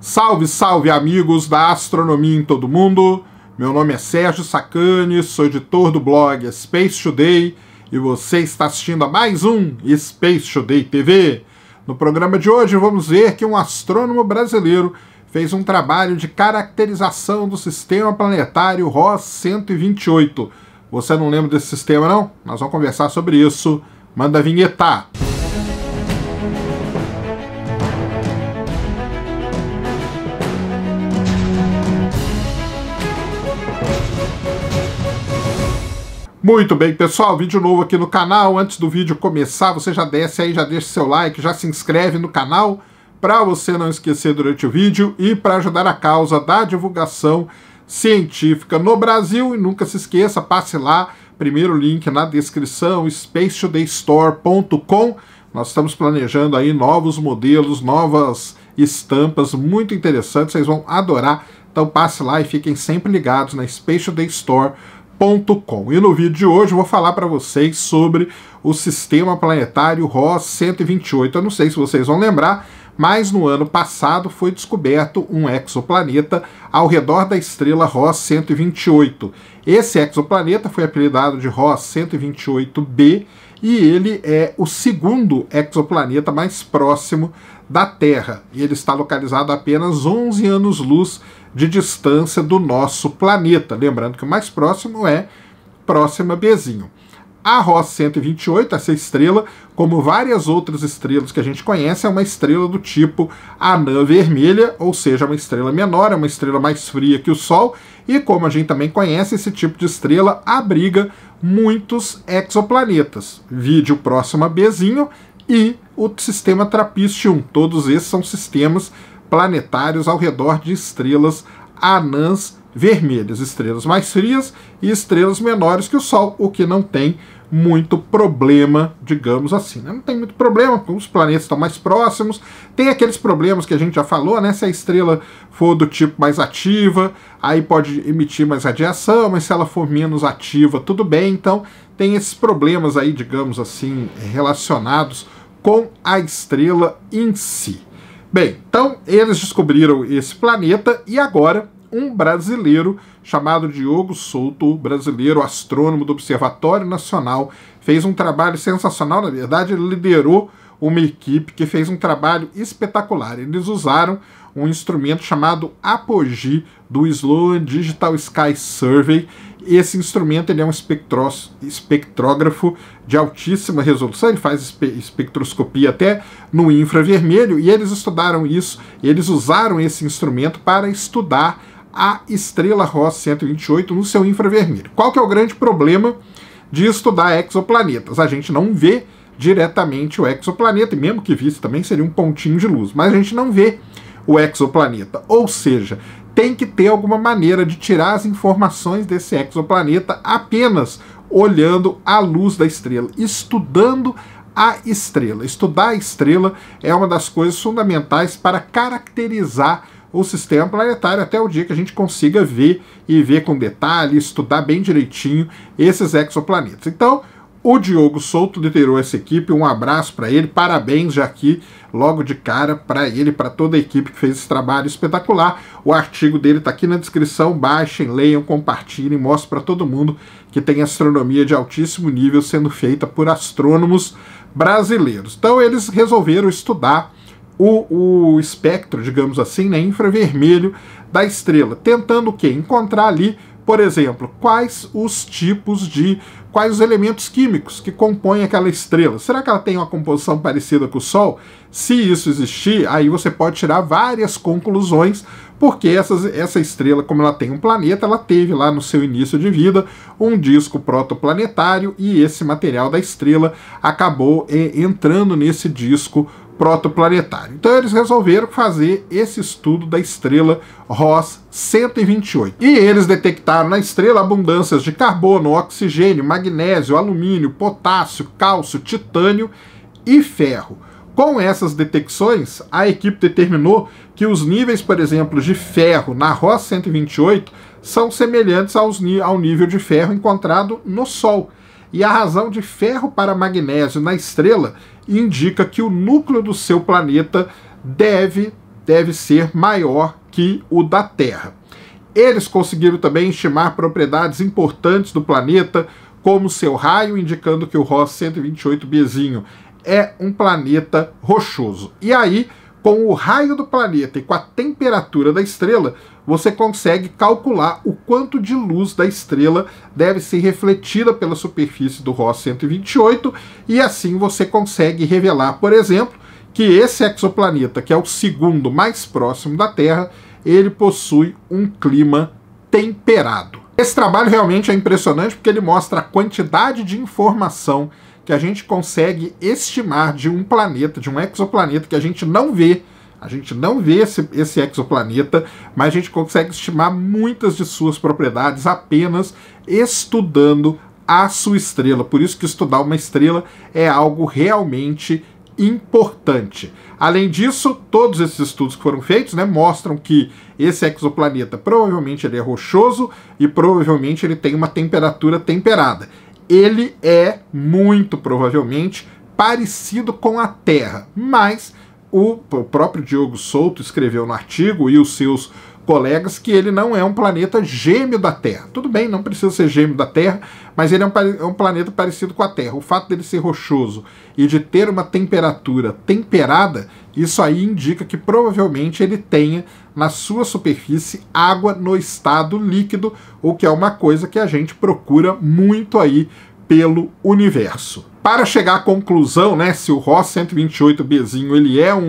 Salve, salve amigos da astronomia em todo mundo. Meu nome é Sérgio Sacani, sou editor do blog Space Today e você está assistindo a mais um Space Today TV. No programa de hoje vamos ver que um astrônomo brasileiro fez um trabalho de caracterização do sistema planetário Ross 128. Você não lembra desse sistema não? Nós vamos conversar sobre isso. Manda vinhetar. Muito bem, pessoal, vídeo novo aqui no canal. Antes do vídeo começar, você já desce aí, já deixa seu like, já se inscreve no canal para você não esquecer durante o vídeo e para ajudar a causa da divulgação científica no Brasil. E nunca se esqueça, passe lá, primeiro link na descrição, spacetodaystore.com. Nós estamos planejando aí novos modelos, novas estampas muito interessantes, vocês vão adorar. Então passe lá e fiquem sempre ligados na Space Today Store.com com E no vídeo de hoje vou falar para vocês sobre o sistema planetário Ross 128. Eu não sei se vocês vão lembrar, mas no ano passado foi descoberto um exoplaneta ao redor da estrela Ross 128. Esse exoplaneta foi apelidado de Ross 128b e ele é o segundo exoplaneta mais próximo da Terra. E ele está localizado a apenas 11 anos-luz de distância do nosso planeta. Lembrando que o mais próximo é próxima Bezinho. A Ross 128, essa estrela, como várias outras estrelas que a gente conhece, é uma estrela do tipo anã vermelha, ou seja, uma estrela menor, é uma estrela mais fria que o Sol, e como a gente também conhece, esse tipo de estrela abriga muitos exoplanetas. Vide o próximo Bzinho e o sistema Trappist-1. Todos esses são sistemas planetários ao redor de estrelas anãs vermelhas, estrelas mais frias e estrelas menores que o Sol, o que não tem muito problema, digamos assim. Né? Não tem muito problema, os planetas estão mais próximos. Tem aqueles problemas que a gente já falou, né? Se a estrela for do tipo mais ativa, aí pode emitir mais radiação, mas se ela for menos ativa, tudo bem. Então, tem esses problemas aí, digamos assim, relacionados com a estrela em si. Bem, então eles descobriram esse planeta e agora um brasileiro chamado Diogo Souto, brasileiro astrônomo do Observatório Nacional, fez um trabalho sensacional, na verdade, ele liderou uma equipe que fez um trabalho espetacular. Eles usaram um instrumento chamado Apogee do Sloan Digital Sky Survey. Esse instrumento ele é um espectrógrafo de altíssima resolução, ele faz espe espectroscopia até no infravermelho, e eles estudaram isso, eles usaram esse instrumento para estudar a estrela Ross 128 no seu infravermelho. Qual que é o grande problema de estudar exoplanetas? A gente não vê diretamente o exoplaneta, e mesmo que visse também seria um pontinho de luz, mas a gente não vê o exoplaneta. Ou seja, tem que ter alguma maneira de tirar as informações desse exoplaneta apenas olhando a luz da estrela, estudando a estrela. Estudar a estrela é uma das coisas fundamentais para caracterizar o sistema planetário até o dia que a gente consiga ver e ver com detalhe, estudar bem direitinho esses exoplanetas. Então, o Diogo Souto liderou essa equipe, um abraço para ele, parabéns já aqui, logo de cara, para ele, para toda a equipe que fez esse trabalho espetacular. O artigo dele está aqui na descrição, baixem, leiam, compartilhem, mostrem para todo mundo que tem astronomia de altíssimo nível sendo feita por astrônomos brasileiros. Então eles resolveram estudar o, o espectro, digamos assim, né, infravermelho da estrela, tentando o quê? Encontrar ali, por exemplo, quais os tipos de quais os elementos químicos que compõem aquela estrela. Será que ela tem uma composição parecida com o Sol? Se isso existir, aí você pode tirar várias conclusões, porque essas, essa estrela, como ela tem um planeta, ela teve lá no seu início de vida um disco protoplanetário e esse material da estrela acabou é, entrando nesse disco protoplanetário. Então eles resolveram fazer esse estudo da estrela Ross 128. E eles detectaram na estrela abundâncias de carbono, oxigênio, magnésio, alumínio, potássio, cálcio, titânio e ferro. Com essas detecções, a equipe determinou que os níveis, por exemplo, de ferro na Ross 128 são semelhantes aos, ao nível de ferro encontrado no Sol e a razão de ferro para magnésio na estrela indica que o núcleo do seu planeta deve, deve ser maior que o da Terra. Eles conseguiram também estimar propriedades importantes do planeta, como seu raio, indicando que o Ross 128 Bzinho é um planeta rochoso. E aí, com o raio do planeta e com a temperatura da estrela, você consegue calcular o quanto de luz da estrela deve ser refletida pela superfície do Ross 128 e assim você consegue revelar, por exemplo, que esse exoplaneta, que é o segundo mais próximo da Terra, ele possui um clima temperado. Esse trabalho realmente é impressionante porque ele mostra a quantidade de informação que a gente consegue estimar de um planeta, de um exoplaneta que a gente não vê. A gente não vê esse, esse exoplaneta, mas a gente consegue estimar muitas de suas propriedades apenas estudando a sua estrela. Por isso que estudar uma estrela é algo realmente importante. Além disso, todos esses estudos que foram feitos né, mostram que esse exoplaneta provavelmente ele é rochoso e provavelmente ele tem uma temperatura temperada ele é muito provavelmente parecido com a Terra, mas o próprio Diogo Souto escreveu no artigo e os seus colegas que ele não é um planeta gêmeo da Terra. Tudo bem, não precisa ser gêmeo da Terra, mas ele é um, é um planeta parecido com a Terra. O fato dele ser rochoso e de ter uma temperatura temperada, isso aí indica que provavelmente ele tenha na sua superfície água no estado líquido, o que é uma coisa que a gente procura muito aí pelo universo. Para chegar à conclusão, né, se o Ross 128bzinho ele é um,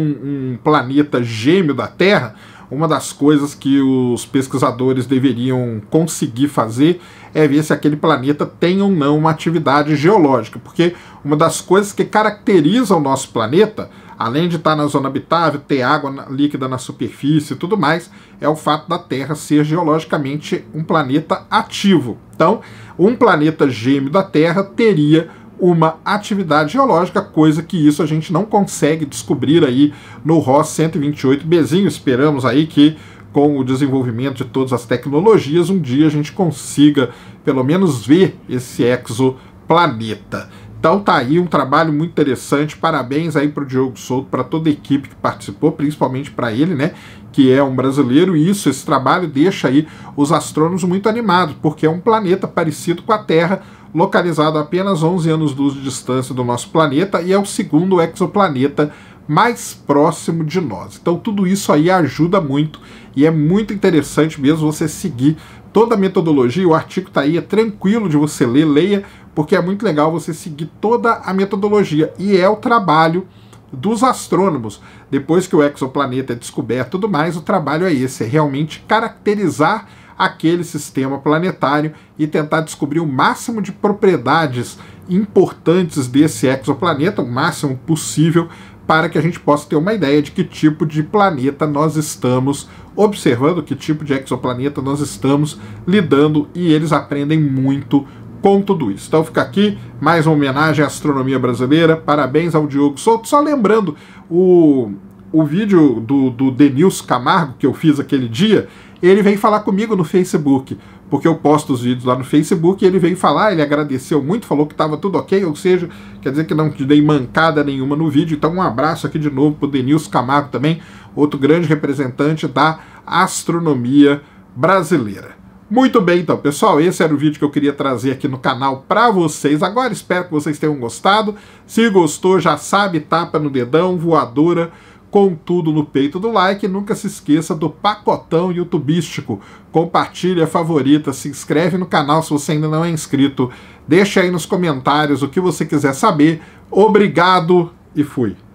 um planeta gêmeo da Terra, uma das coisas que os pesquisadores deveriam conseguir fazer é ver se aquele planeta tem ou não uma atividade geológica, porque uma das coisas que caracteriza o nosso planeta, além de estar na zona habitável, ter água líquida na superfície e tudo mais, é o fato da Terra ser geologicamente um planeta ativo. Então, um planeta gêmeo da Terra teria uma atividade geológica, coisa que isso a gente não consegue descobrir aí no Ross 128 Bezinho. Esperamos aí que com o desenvolvimento de todas as tecnologias, um dia a gente consiga pelo menos ver esse exoplaneta. Então tá aí um trabalho muito interessante. Parabéns aí para o Diogo Souto, para toda a equipe que participou, principalmente para ele, né, que é um brasileiro. E isso, esse trabalho deixa aí os astrônomos muito animados, porque é um planeta parecido com a Terra, localizado a apenas 11 anos-luz de distância do nosso planeta e é o segundo exoplaneta mais próximo de nós. Então tudo isso aí ajuda muito e é muito interessante mesmo você seguir toda a metodologia. O artigo está aí, é tranquilo de você ler, leia, porque é muito legal você seguir toda a metodologia e é o trabalho dos astrônomos. Depois que o exoplaneta é descoberto e tudo mais, o trabalho é esse, é realmente caracterizar aquele sistema planetário e tentar descobrir o máximo de propriedades importantes desse exoplaneta, o máximo possível, para que a gente possa ter uma ideia de que tipo de planeta nós estamos observando, que tipo de exoplaneta nós estamos lidando, e eles aprendem muito com tudo isso. Então fica aqui mais uma homenagem à astronomia brasileira. Parabéns ao Diogo Souto. Só lembrando, o o vídeo do, do Denilson Camargo, que eu fiz aquele dia, ele veio falar comigo no Facebook, porque eu posto os vídeos lá no Facebook, ele veio falar, ele agradeceu muito, falou que estava tudo ok, ou seja, quer dizer que não te dei mancada nenhuma no vídeo, então um abraço aqui de novo o Denilson Camargo também, outro grande representante da astronomia brasileira. Muito bem, então, pessoal, esse era o vídeo que eu queria trazer aqui no canal para vocês. Agora espero que vocês tenham gostado. Se gostou, já sabe, tapa no dedão, voadora, com tudo no peito do like, nunca se esqueça do pacotão youtubístico. Compartilha, é favorita, se inscreve no canal se você ainda não é inscrito. Deixa aí nos comentários o que você quiser saber. Obrigado e fui.